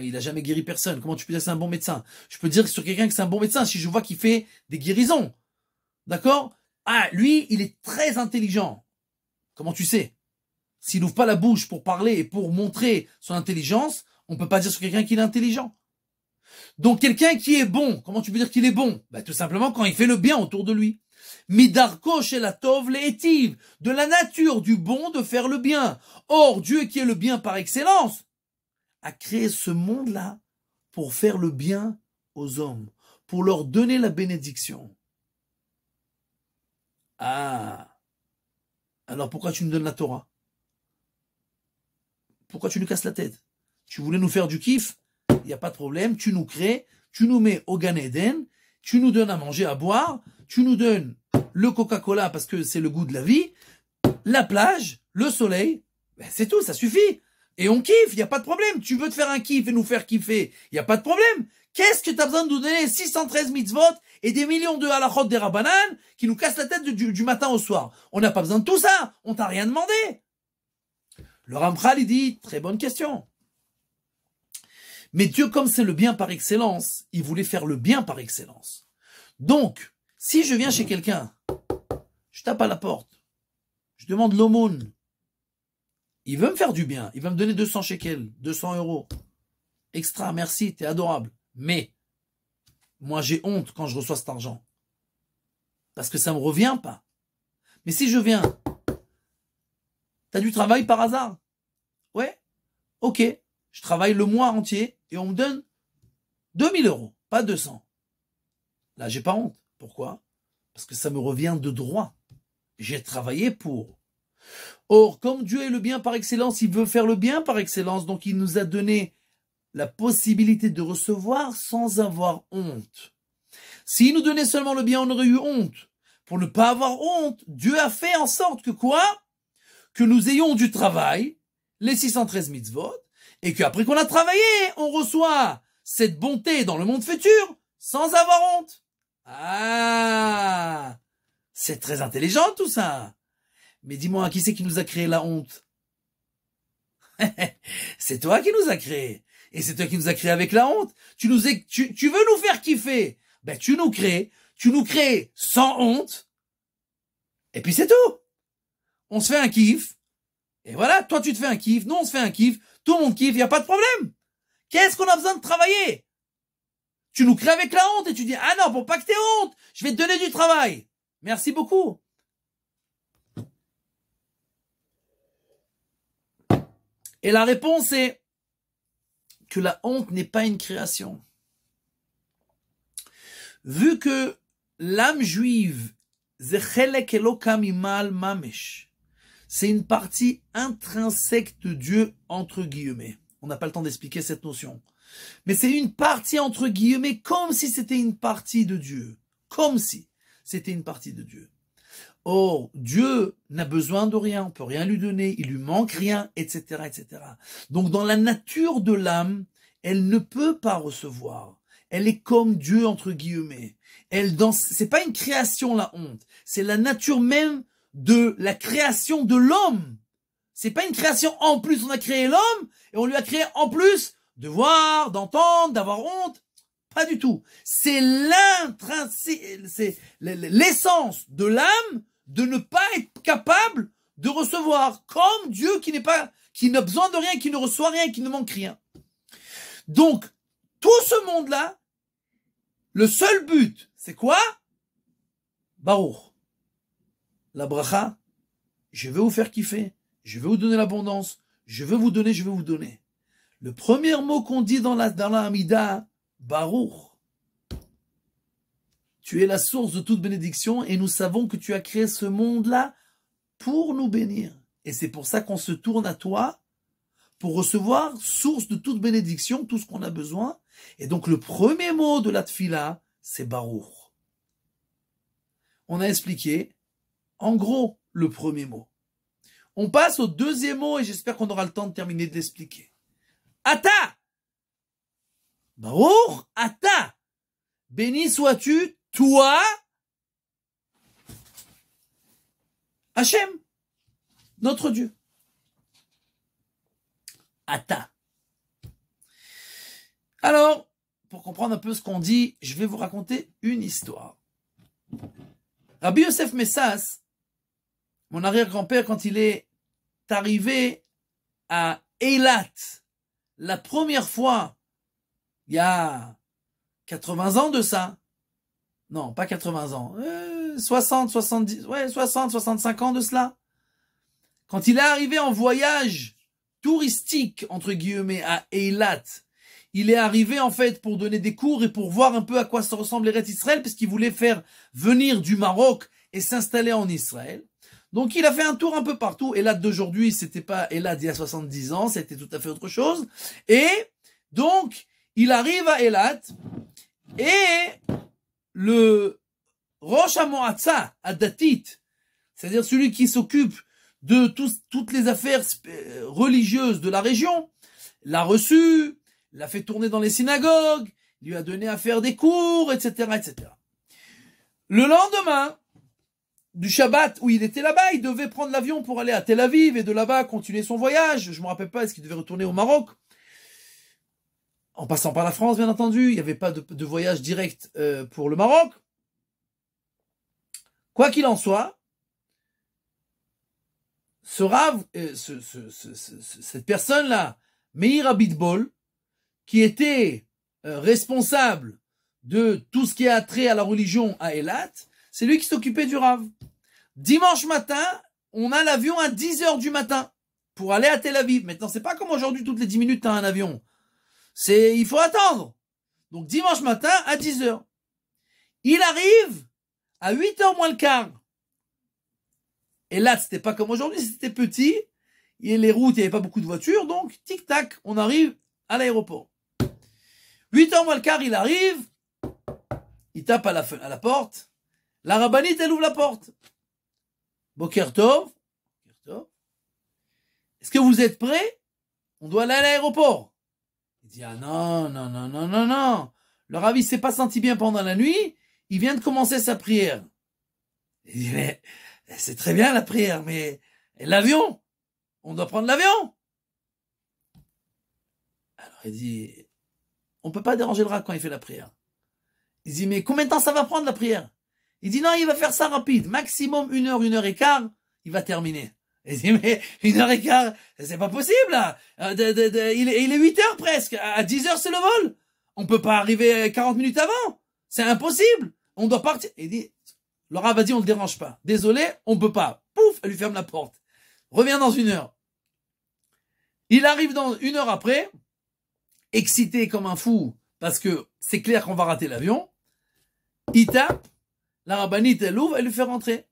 Il n'a jamais guéri personne. Comment tu peux dire c'est un bon médecin Je peux dire sur quelqu'un que c'est un bon médecin si je vois qu'il fait des guérisons. D'accord Ah, lui, il est très intelligent. Comment tu sais S'il n'ouvre pas la bouche pour parler et pour montrer son intelligence, on ne peut pas dire sur quelqu'un qu'il est intelligent. Donc quelqu'un qui est bon, comment tu peux dire qu'il est bon bah, Tout simplement quand il fait le bien autour de lui. Midarko chez la tove de la nature du bon de faire le bien. Or, Dieu qui est le bien par excellence, a créé ce monde-là pour faire le bien aux hommes, pour leur donner la bénédiction. Ah Alors pourquoi tu nous donnes la Torah Pourquoi tu nous casses la tête tu voulais nous faire du kiff, il n'y a pas de problème, tu nous crées, tu nous mets au Gan tu nous donnes à manger, à boire, tu nous donnes le Coca-Cola parce que c'est le goût de la vie, la plage, le soleil, ben, c'est tout, ça suffit. Et on kiffe, il n'y a pas de problème. Tu veux te faire un kiff et nous faire kiffer, il n'y a pas de problème. Qu'est-ce que tu as besoin de nous donner 613 mitzvot et des millions de halachot des rabanan qui nous cassent la tête du, matin au soir On n'a pas besoin de tout ça, on t'a rien demandé. Le Ramchal, il dit, très bonne question. Mais Dieu, comme c'est le bien par excellence, il voulait faire le bien par excellence. Donc, si je viens chez quelqu'un, je tape à la porte, je demande l'aumône, il veut me faire du bien, il va me donner 200 shekels, 200 euros. Extra, merci, t'es adorable. Mais, moi j'ai honte quand je reçois cet argent. Parce que ça me revient pas. Mais si je viens, t'as du travail par hasard Ouais Ok, je travaille le mois entier et on me donne 2000 euros, pas 200. Là, j'ai pas honte. Pourquoi Parce que ça me revient de droit. J'ai travaillé pour. Or, comme Dieu est le bien par excellence, il veut faire le bien par excellence, donc il nous a donné la possibilité de recevoir sans avoir honte. S'il nous donnait seulement le bien, on aurait eu honte. Pour ne pas avoir honte, Dieu a fait en sorte que quoi Que nous ayons du travail, les 613 mitzvot, et qu'après qu'on a travaillé, on reçoit cette bonté dans le monde futur sans avoir honte. Ah, c'est très intelligent tout ça. Mais dis-moi, qui c'est qui nous a créé la honte [LAUGHS] C'est toi qui nous a créé. Et c'est toi qui nous a créé avec la honte. Tu nous tu, tu veux nous faire kiffer. Ben, tu nous crées. Tu nous crées sans honte. Et puis c'est tout. On se fait un kiff. Et voilà, toi tu te fais un kiff, nous on se fait un kiff, tout le monde kiffe, il n'y a pas de problème. Qu'est-ce qu'on a besoin de travailler Tu nous crées avec la honte et tu dis, ah non, pour pas que t'aies honte, je vais te donner du travail. Merci beaucoup. Et la réponse est que la honte n'est pas une création. Vu que l'âme juive, Mamesh, c'est une partie intrinsèque de Dieu, entre guillemets. On n'a pas le temps d'expliquer cette notion. Mais c'est une partie, entre guillemets, comme si c'était une partie de Dieu. Comme si c'était une partie de Dieu. Or, Dieu n'a besoin de rien, on peut rien lui donner, il lui manque rien, etc., etc. Donc, dans la nature de l'âme, elle ne peut pas recevoir. Elle est comme Dieu, entre guillemets. Elle danse, c'est pas une création, la honte. C'est la nature même de la création de l'homme. C'est pas une création en plus. On a créé l'homme et on lui a créé en plus de voir, d'entendre, d'avoir honte. Pas du tout. C'est l'intrinsèque, c'est l'essence de l'âme de ne pas être capable de recevoir comme Dieu qui n'est pas, qui n'a besoin de rien, qui ne reçoit rien, qui ne manque rien. Donc, tout ce monde-là, le seul but, c'est quoi? Baruch la bracha, je vais vous faire kiffer, je vais vous donner l'abondance, je veux vous donner, je vais vous donner. Le premier mot qu'on dit dans la, dans Baruch. Tu es la source de toute bénédiction et nous savons que tu as créé ce monde-là pour nous bénir. Et c'est pour ça qu'on se tourne à toi pour recevoir source de toute bénédiction, tout ce qu'on a besoin. Et donc le premier mot de la tfila, c'est Baruch. On a expliqué en gros le premier mot. On passe au deuxième mot et j'espère qu'on aura le temps de terminer de l'expliquer. Ata Baruch Ata Béni sois-tu, toi, Hachem, notre Dieu. Ata. Alors, pour comprendre un peu ce qu'on dit, je vais vous raconter une histoire. Rabbi Yosef Messas, mon arrière-grand-père, quand il est arrivé à Eilat, la première fois, il y a 80 ans de ça, non, pas 80 ans, 60, euh, 70, ouais, 60, 65 ans de cela, quand il est arrivé en voyage touristique, entre guillemets, à Eilat, il est arrivé en fait pour donner des cours et pour voir un peu à quoi se ressemble Israël, parce qu'il voulait faire venir du Maroc et s'installer en Israël. Donc il a fait un tour un peu partout. Et là d'aujourd'hui, c'était pas Elad il y a 70 ans, c'était tout à fait autre chose. Et donc il arrive à Elat et le Rosh Amoatsa Adatit, c'est-à-dire celui qui s'occupe de toutes les affaires euh, religieuses de la région, l'a reçu, l'a fait tourner dans les synagogues, lui a donné à faire des cours, etc., etc. Le lendemain, du Shabbat où il était là-bas, il devait prendre l'avion pour aller à Tel Aviv et de là-bas continuer son voyage. Je me rappelle pas, est-ce qu'il devait retourner au Maroc En passant par la France, bien entendu. Il n'y avait pas de, voyage direct euh, pour le Maroc. Quoi qu'il en soit, ce rave, euh, ce, cette personne-là, Meir Abidbol, qui était euh, responsable de tout ce qui a trait à la religion à Elat, c'est lui qui s'occupait du Rav. Dimanche matin, on a l'avion à 10h du matin pour aller à Tel Aviv. Maintenant, c'est pas comme aujourd'hui, toutes les 10 minutes, tu as un avion. C'est, il faut attendre. Donc, dimanche matin à 10h. Il arrive à 8h moins le quart. Et là, c'était pas comme aujourd'hui, c'était petit. Et les routes, il n'y avait pas beaucoup de voitures. Donc, tic-tac, on arrive à l'aéroport. 8h moins le quart, il arrive. Il tape à la porte. La rabbinite, elle ouvre la porte. Bokertov. Est-ce que vous êtes prêts On doit aller à l'aéroport. Il dit, ah non, non, non, non, non, non. Le ravi s'est pas senti bien pendant la nuit. Il vient de commencer sa prière. Il dit, mais c'est très bien la prière, mais l'avion, on doit prendre l'avion. Alors il dit, on peut pas déranger le rat quand il fait la prière. Il dit, mais combien de temps ça va prendre la prière il dit non, il va faire ça rapide. Maximum une heure, une heure et quart, il va terminer. Il dit mais une heure et quart, c'est pas possible là. Euh, il, est, 8 heures presque. À 10 heures c'est le vol. On peut pas arriver 40 minutes avant. C'est impossible. On doit partir. Il dit, Laura va dire on le dérange pas. Désolé, on peut pas. Pouf, elle lui ferme la porte. Reviens dans une heure. Il arrive dans une heure après, excité comme un fou, parce que c'est clair qu'on va rater l'avion. Il tape, la rabbinite, elle ouvre, elle lui fait rentrer.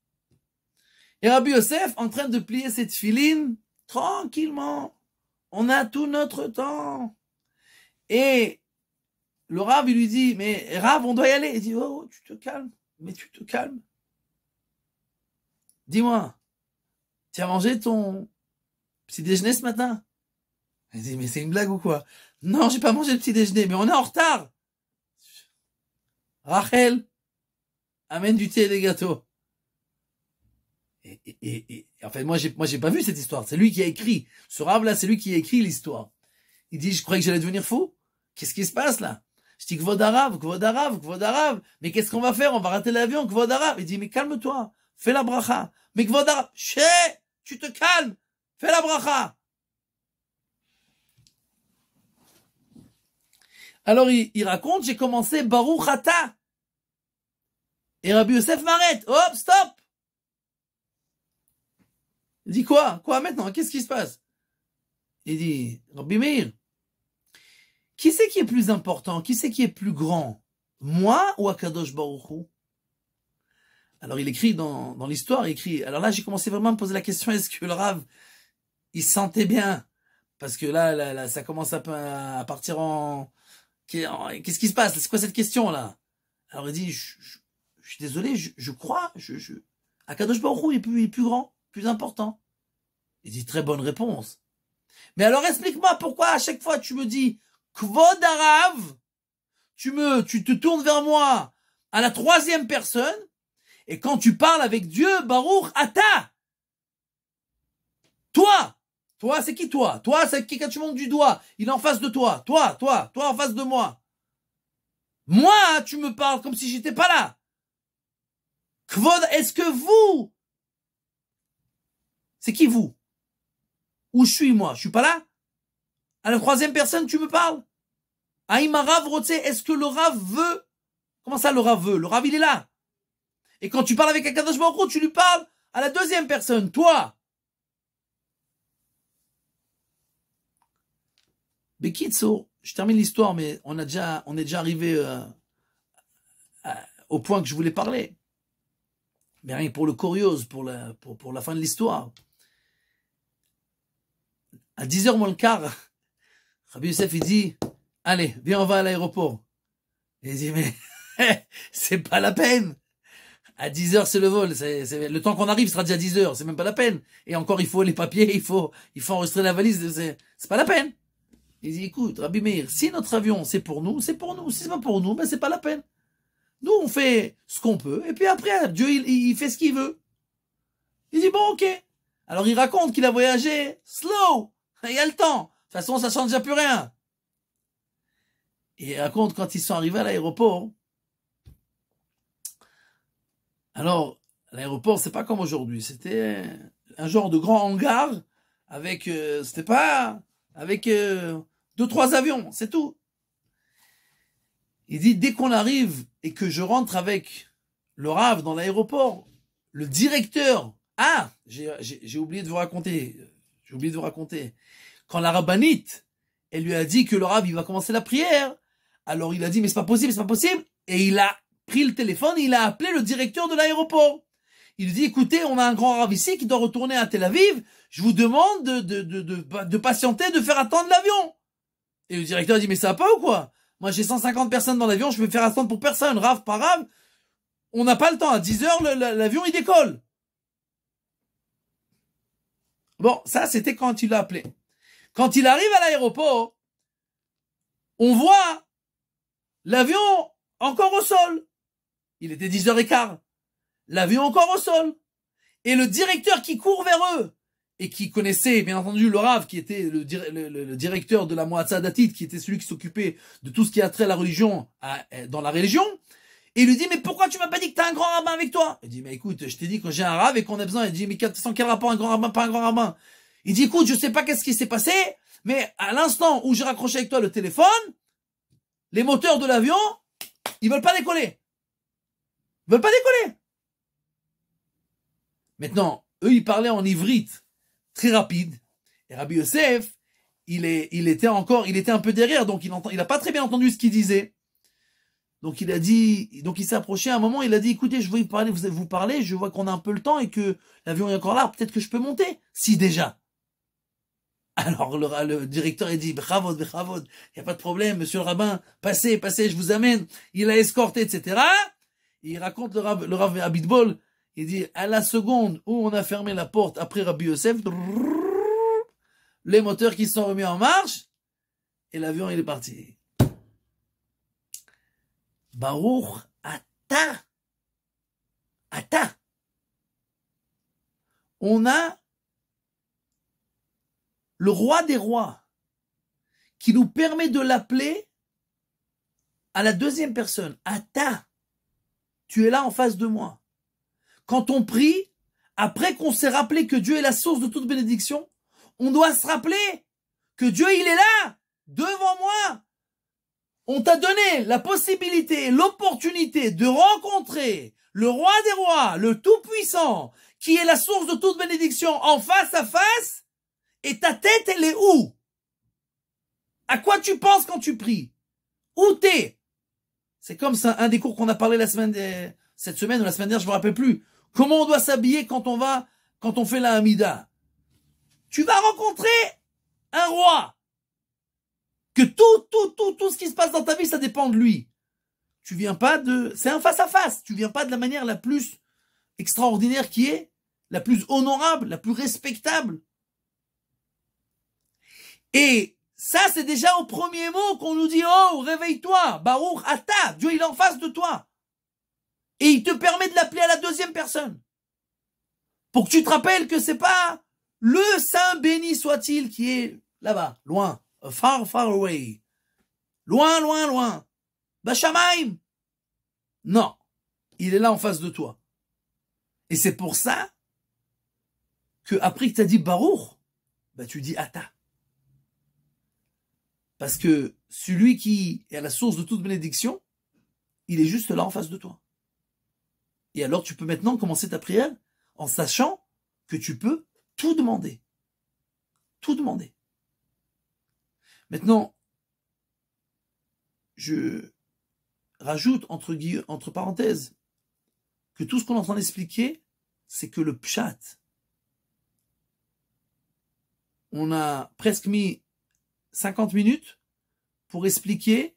Et Rabbi Yosef, en train de plier cette filine, tranquillement, on a tout notre temps. Et le Rav, il lui dit, mais Rav, on doit y aller. Il dit, oh, tu te calmes, mais tu te calmes. Dis-moi, tu as mangé ton petit déjeuner ce matin Il dit, mais c'est une blague ou quoi Non, j'ai pas mangé le petit déjeuner, mais on est en retard. Rachel, amène du thé et des gâteaux. Et, en fait, moi, j'ai, moi, j'ai pas vu cette histoire. C'est lui qui a écrit. Ce rave là, c'est lui qui a écrit l'histoire. Il dit, je croyais que j'allais devenir fou. Qu'est-ce qui se passe là Je dis, que Kvodarav, Kvodarav. Mais qu'est-ce qu'on va faire On va rater l'avion, Kvodarav. Il dit, mais calme-toi, fais la bracha. Mais Kvodarav. Ché, tu te calmes, fais la bracha. Alors il, raconte, j'ai commencé Baruch et Rabbi Yosef m'arrête. Hop, stop Il dit quoi Quoi maintenant Qu'est-ce qui se passe Il dit, Rabbi Meir, qui c'est qui est plus important Qui c'est qui est plus grand Moi ou Akadosh Baruch Alors il écrit dans, dans l'histoire, il écrit, alors là j'ai commencé vraiment à me poser la question, est-ce que le Rav, il sentait bien Parce que là, là, ça commence à, à partir en... Qu'est-ce qui se passe C'est quoi cette question là Alors il dit, je suis désolé, je, crois, je, je... Akadosh Baruch est plus, plus grand, plus important. Il dit très bonne réponse. Mais alors explique-moi pourquoi à chaque fois tu me dis Kvod tu me, tu te tournes vers moi à la troisième personne, et quand tu parles avec Dieu, Baruch Ata, toi, toi c'est qui toi Toi c'est qui quand tu montes du doigt, il est en face de toi, toi, toi, toi en face de moi. Moi, tu me parles comme si j'étais pas là. Kvod, est-ce que vous C'est qui vous Où je suis moi Je suis pas là À la troisième personne, tu me parles Aïmarav Rotse, est-ce que le Rav veut Comment ça le veut Le il est là. Et quand tu parles avec Akadosh Baruch tu lui parles à la deuxième personne, toi. Bekitso, je termine l'histoire, mais on, a déjà, on est déjà arrivé euh, au point que je voulais parler mais rien que pour le curieux, pour la, pour, la fin de l'histoire. À 10h moins le quart, [LAUGHS] Rabbi Youssef, il dit, allez, viens, on va à l'aéroport. il dit, mais [LAUGHS] c'est pas la peine. À 10 h c'est le vol. C'est, le temps qu'on arrive sera déjà 10 heures. C'est même pas la peine. Et encore, il faut les papiers, il faut, il faut enregistrer la valise. C'est, pas la peine. Il dit, écoute, Rabbi Meir, si notre avion, c'est pour nous, c'est pour nous. Si c'est pas pour nous, ben, c'est pas la peine. Nous, on fait ce qu'on peut, et puis après, Dieu, il, fait ce qu'il veut. Il dit, bon, ok. Alors, il raconte qu'il a voyagé slow. Il y a le temps. De toute façon, ça change déjà plus rien. Et il raconte quand ils sont arrivés à l'aéroport. Alors, l'aéroport, c'est pas comme aujourd'hui. C'était un genre de grand hangar avec, euh, c'était pas, avec euh, deux, trois avions, c'est tout. Il dit, dès qu'on arrive et que je rentre avec le Rav dans l'aéroport, le directeur, ah, j'ai oublié de vous raconter, j'ai oublié de vous raconter, quand la rabbinite, elle lui a dit que le Rav, il va commencer la prière, alors il a dit, mais c'est pas possible, c'est pas possible, et il a pris le téléphone, il a appelé le directeur de l'aéroport. Il dit, écoutez, on a un grand rave ici qui doit retourner à Tel Aviv, je vous demande de, de, de, de, patienter, de faire attendre l'avion. Et le directeur dit, mais ça va pas ou quoi moi, j'ai 150 personnes dans l'avion, je vais faire attendre pour personne, rave par rave. On n'a pas le temps. À 10 heures, l'avion, il décolle. Bon, ça, c'était quand il l'a appelé. Quand il arrive à l'aéroport, on voit l'avion encore au sol. Il était 10h15. L'avion encore au sol. Et le directeur qui court vers eux et qui connaissait bien entendu le Rav, qui était le, directeur de la Moatsa Datit, qui était celui qui s'occupait de tout ce qui a trait à la religion euh, dans la religion, et il lui dit, mais pourquoi tu m'as pas dit que t'as un grand rabbin avec toi Il dit, mais écoute, je t'ai dit que j'ai un rave et qu'on a besoin. Il dit, mais sans quel rapport un grand rabbin, pas un grand rabbin Il dit, écoute, je sais pas qu'est-ce qui s'est passé, mais à l'instant où j'ai raccroché avec toi le téléphone, les moteurs de l'avion, ils veulent pas décoller. Ils veulent pas décoller. Maintenant, eux, ils parlaient en ivrite très rapide. Et Rabbi Yosef, il, est, il était encore, il était un peu derrière, donc il n'a il pas très bien entendu ce qu'il disait. Donc il a dit, donc il s'est approché à un moment, il a dit, écoutez, je veux vous parler, vous, vous parler, je vois qu'on a un peu le temps et que l'avion est encore là, peut-être que je peux monter, si déjà. Alors le, le directeur a dit, bravo, bravo, il n'y a pas de problème, monsieur le rabbin, passez, passez, je vous amène. Il a escorté, etc. il raconte le rabbin le il dit, à la seconde où on a fermé la porte après Rabbi Yosef, les moteurs qui sont remis en marche, et l'avion, il est parti. Baruch Atta. Ata. On a le roi des rois qui nous permet de l'appeler à la deuxième personne. Atta, Tu es là en face de moi. Quand on prie, après qu'on s'est rappelé que Dieu est la source de toute bénédiction, on doit se rappeler que Dieu, il est là, devant moi. On t'a donné la possibilité, l'opportunité de rencontrer le roi des rois, le tout-puissant, qui est la source de toute bénédiction en face à face. Et ta tête, elle est où? À quoi tu penses quand tu pries? Où t'es? C'est comme ça, un des cours qu'on a parlé la semaine, euh, cette semaine ou la semaine dernière, je me rappelle plus. Comment on doit s'habiller quand on va, quand on fait la Hamida Tu vas rencontrer un roi. Que tout, tout, tout, tout ce qui se passe dans ta vie, ça dépend de lui. Tu viens pas de, c'est un face à face. Tu viens pas de la manière la plus extraordinaire qui est, la plus honorable, la plus respectable. Et ça, c'est déjà au premier mot qu'on nous dit, oh, réveille-toi, Baruch Ata, Dieu il est en face de toi. Et il te permet de l'appeler à la deuxième personne. Pour que tu te rappelles que c'est pas le Saint béni soit-il qui est là-bas, loin, euh, far, far away. Loin, loin, loin. Shamaim. Non. Il est là en face de toi. Et c'est pour ça que après que tu as dit Baruch, bah tu dis Atta. Parce que celui qui est à la source de toute bénédiction, il est juste là en face de toi. Et alors tu peux maintenant commencer ta prière en sachant que tu peux tout demander. Tout demander. Maintenant, je rajoute entre, entre parenthèses que tout ce qu'on entend expliquer, c'est que le pchat, on a presque mis 50 minutes pour expliquer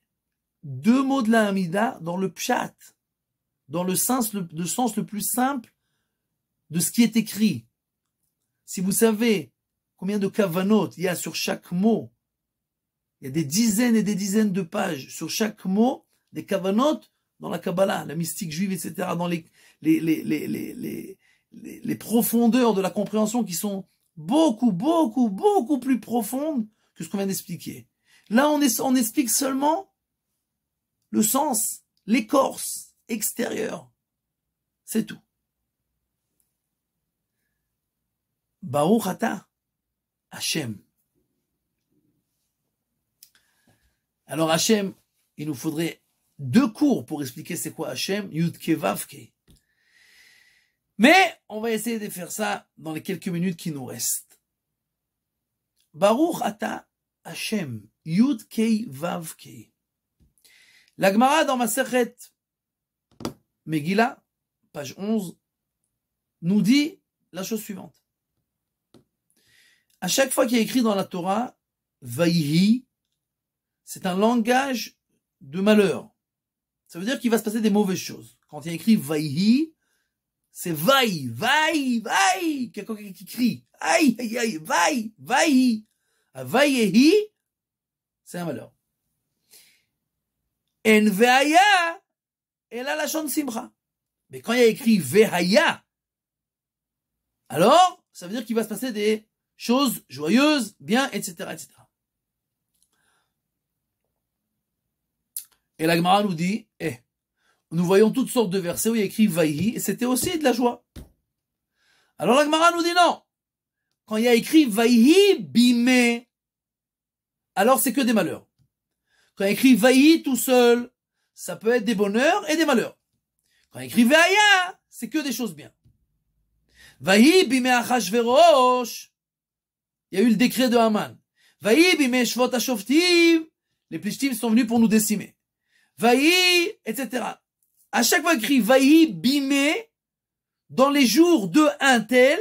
deux mots de la Hamida dans le pchat dans le sens le, sens le plus simple de ce qui est écrit. Si vous savez combien de kavanot il y a sur chaque mot, il y a des dizaines et des dizaines de pages sur chaque mot, des kavanot dans la Kabbalah, la mystique juive, etc., dans les, les, les, les, les profondeurs de la compréhension qui sont beaucoup, beaucoup, beaucoup plus profondes que ce qu'on vient d'expliquer. Là, on, est, on explique seulement le sens, l'écorce extérieur. C'est tout. Baruch Ata, Alors Hashem, il nous faudrait deux cours pour expliquer c'est quoi Hachem, Yudke Vavke. Mais on va essayer de faire ça dans les quelques minutes qui nous restent. Baruch Ata Hashem, Yud Vavke. Kei. La Gemara dans Megillah, page 11, nous dit la chose suivante. À chaque fois qu'il a écrit dans la Torah, Vaihi, c'est un langage de malheur. Ça veut dire qu'il va se passer des mauvaises choses. Quand il y a écrit Vaihi, c'est Vai, Vai, Vai, quelqu'un qui crie. Aïe, aïe, aïe, Vai, c'est un malheur. En et là, la chante simra. Mais quand il y a écrit vehaya, alors, ça veut dire qu'il va se passer des choses joyeuses, bien, etc., etc. Et la nous dit, eh, nous voyons toutes sortes de versets où il y a écrit Vaïhi, et c'était aussi de la joie. Alors la nous dit non. Quand il y a écrit Vaïhi bimé, alors c'est que des malheurs. Quand il y a écrit Vaïhi tout seul, ça peut être des bonheurs et des malheurs. Quand il écrit Veaya, c'est que des choses bien. Vahi bime Il y a eu le décret de Haman. Vahi Shvot Les Plishtim sont venus pour nous décimer. Vahi, etc. À chaque fois écrit Vahi dans les jours de un tel,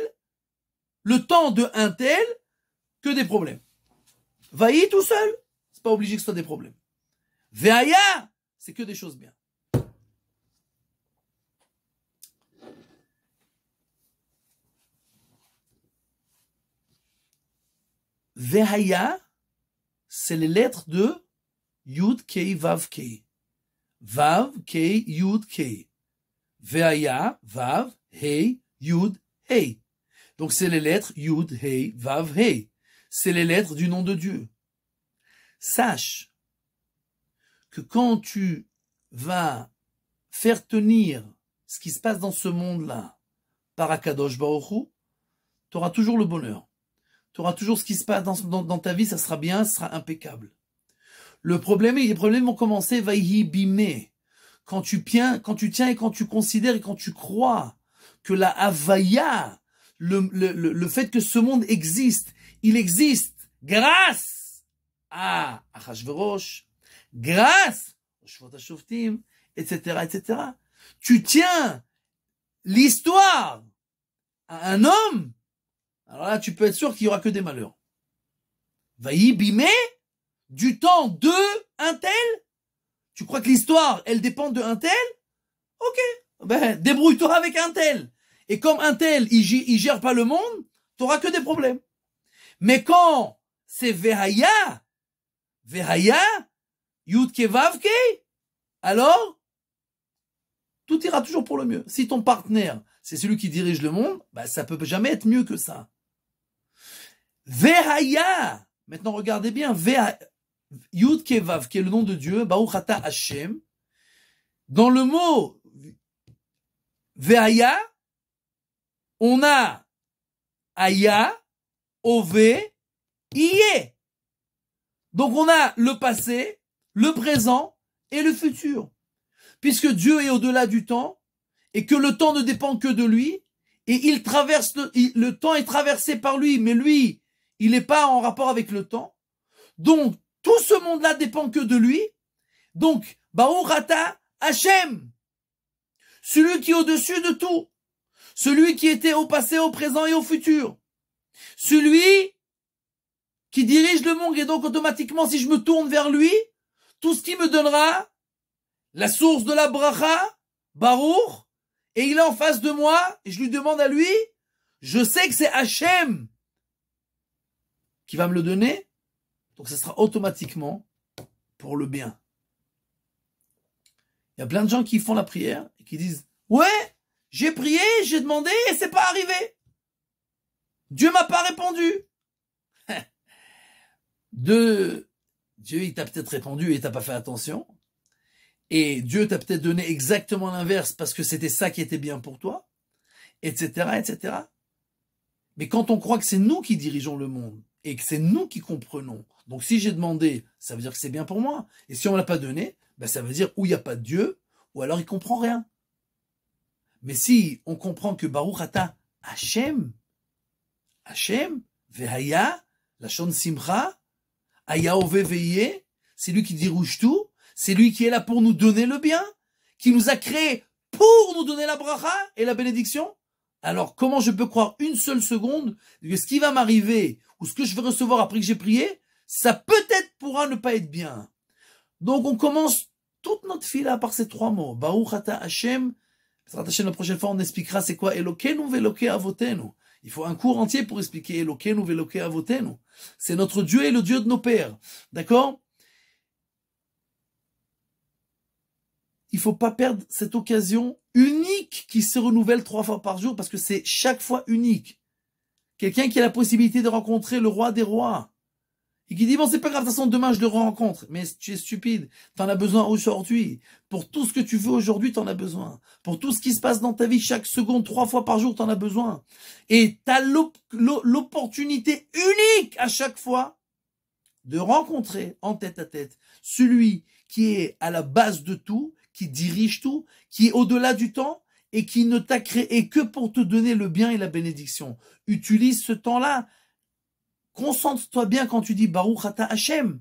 le temps de un tel, que des problèmes. Vahi tout seul. C'est pas obligé que ce soit des problèmes. Veaya, c'est que des choses bien. Vehaya, c'est les lettres de Yud Kei Vav Kei. Vav Kei Yud Kei. Vehaya, Vav, Hei, Yud, Hei. Donc c'est les lettres Yud, Hei, Vav, Hei. C'est les lettres du nom de Dieu. Sache que quand tu vas faire tenir ce qui se passe dans ce monde-là par Akadosh Baruchou, tu auras toujours le bonheur. Tu auras toujours ce qui se passe dans, ta vie, ça sera bien, ça sera impeccable. Le problème, les problèmes vont commencer, vaihi bime. Quand tu, tiens, quand tu tiens et quand tu considères et quand tu crois que la avaya, le, le, le, fait que ce monde existe, il existe grâce à Achashverosh, grâce etc., etc. Tu tiens l'histoire à un homme, alors là, tu peux être sûr qu'il y aura que des malheurs. Va y bimer du temps de un tel Tu crois que l'histoire, elle dépend de un tel Ok, ben, débrouille-toi avec un tel. Et comme un tel, il, gère pas le monde, tu auras que des problèmes. Mais quand c'est Veraya, Veraya, Yudke Vavke, alors tout ira toujours pour le mieux. Si ton partenaire, c'est celui qui dirige le monde, bah, ça peut jamais être mieux que ça. Vehaya, maintenant regardez bien, qui est le nom de Dieu, bauchata Hashem, dans le mot vehaya, on a Aya, Ove, Iye. Donc on a le passé, le présent et le futur. Puisque Dieu est au-delà du temps et que le temps ne dépend que de lui et il traverse le, le temps est traversé par lui, mais lui, il n'est pas en rapport avec le temps. Donc, tout ce monde-là dépend que de lui. Donc, Baourata Hachem, celui qui est au-dessus de tout, celui qui était au passé, au présent et au futur, celui qui dirige le monde et donc automatiquement si je me tourne vers lui, tout ce qui me donnera, la source de la bracha, Baruch, et il est en face de moi, et je lui demande à lui, je sais que c'est Hachem qui va me le donner, donc ça sera automatiquement pour le bien. Il y a plein de gens qui font la prière et qui disent Ouais, j'ai prié, j'ai demandé et c'est pas arrivé. Dieu m'a pas répondu. [LAUGHS] De Dieu, il t'a peut-être répondu et t'as pas fait attention. Et Dieu t'a peut-être donné exactement l'inverse parce que c'était ça qui était bien pour toi, etc., etc. Mais quand on croit que c'est nous qui dirigeons le monde et que c'est nous qui comprenons, donc si j'ai demandé, ça veut dire que c'est bien pour moi. Et si on ne l'a pas donné, ben ça veut dire ou il n'y a pas de Dieu, ou alors il comprend rien. Mais si on comprend que Baruch Ata Hashem, Hashem, Vehaya, la Simcha, à Yahweh c'est lui qui dirige tout, c'est lui qui est là pour nous donner le bien, qui nous a créés pour nous donner la bracha et la bénédiction. Alors comment je peux croire une seule seconde que ce qui va m'arriver ou ce que je vais recevoir après que j'ai prié, ça peut-être pourra ne pas être bien. Donc on commence toute notre fila par ces trois mots. Baruch Hashem. La prochaine fois on expliquera c'est quoi Elokenu veloke avotenu. Il faut un cours entier pour expliquer Elokeinu voter. Avotenu. C'est notre Dieu et le Dieu de nos pères. D'accord Il faut pas perdre cette occasion unique qui se renouvelle trois fois par jour parce que c'est chaque fois unique. Quelqu'un qui a la possibilité de rencontrer le roi des rois, et qui dit, bon, c'est pas grave, de toute façon, demain, je le rencontre. Mais tu es stupide. T'en as besoin aujourd'hui. Pour tout ce que tu veux aujourd'hui, t'en as besoin. Pour tout ce qui se passe dans ta vie, chaque seconde, trois fois par jour, t'en as besoin. Et t'as l'opportunité unique à chaque fois de rencontrer en tête à tête celui qui est à la base de tout, qui dirige tout, qui est au-delà du temps et qui ne t'a créé que pour te donner le bien et la bénédiction. Utilise ce temps-là Concentre-toi bien quand tu dis Baruch Ata Hashem.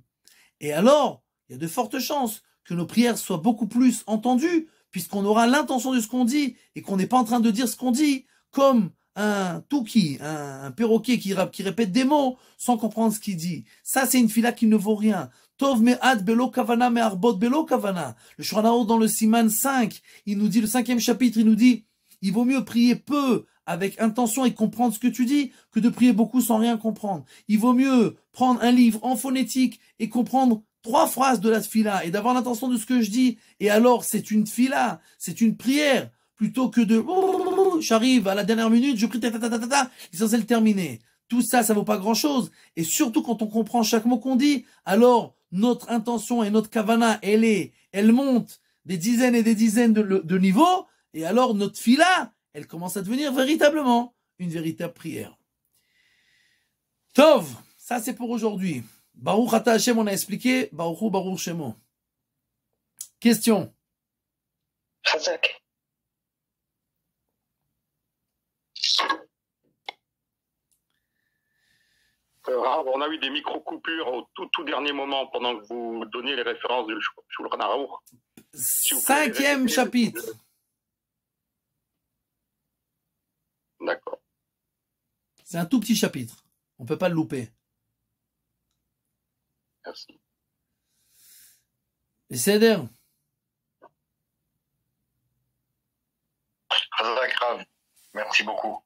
Et alors, il y a de fortes chances que nos prières soient beaucoup plus entendues, puisqu'on aura l'intention de ce qu'on dit et qu'on n'est pas en train de dire ce qu'on dit, comme un touki, un, perroquet qui, qui, répète des mots sans comprendre ce qu'il dit. Ça, c'est une fila qui ne vaut rien. Tov me'ad belo kavana me'arbot belo kavana. Le Shranao dans le Siman 5, il nous dit, le cinquième chapitre, il nous dit, il vaut mieux prier peu avec intention et comprendre ce que tu dis que de prier beaucoup sans rien comprendre. Il vaut mieux prendre un livre en phonétique et comprendre trois phrases de la fila et d'avoir l'intention de ce que je dis. Et alors, c'est une fila, c'est une prière, plutôt que de j'arrive à la dernière minute, je prie ta ta ta ta ta, il censé le terminer. Tout ça, ça vaut pas grand chose. Et surtout quand on comprend chaque mot qu'on dit, alors notre intention et notre kavana, elle est, elle monte des dizaines et des dizaines de, de niveaux. Et alors notre fila, elle commence à devenir véritablement une véritable prière. Tov, ça c'est pour aujourd'hui. Baruch Ata Hashem, on a expliqué. Baruch Baruch Shemo. Question. Euh, on a eu des micro-coupures au tout, dernier moment pendant que vous donniez les références du Shulchan Aruch. Cinquième chapitre. D'accord. C'est un tout petit chapitre. On ne peut pas le louper. Merci. Et c'est d'air. Merci beaucoup.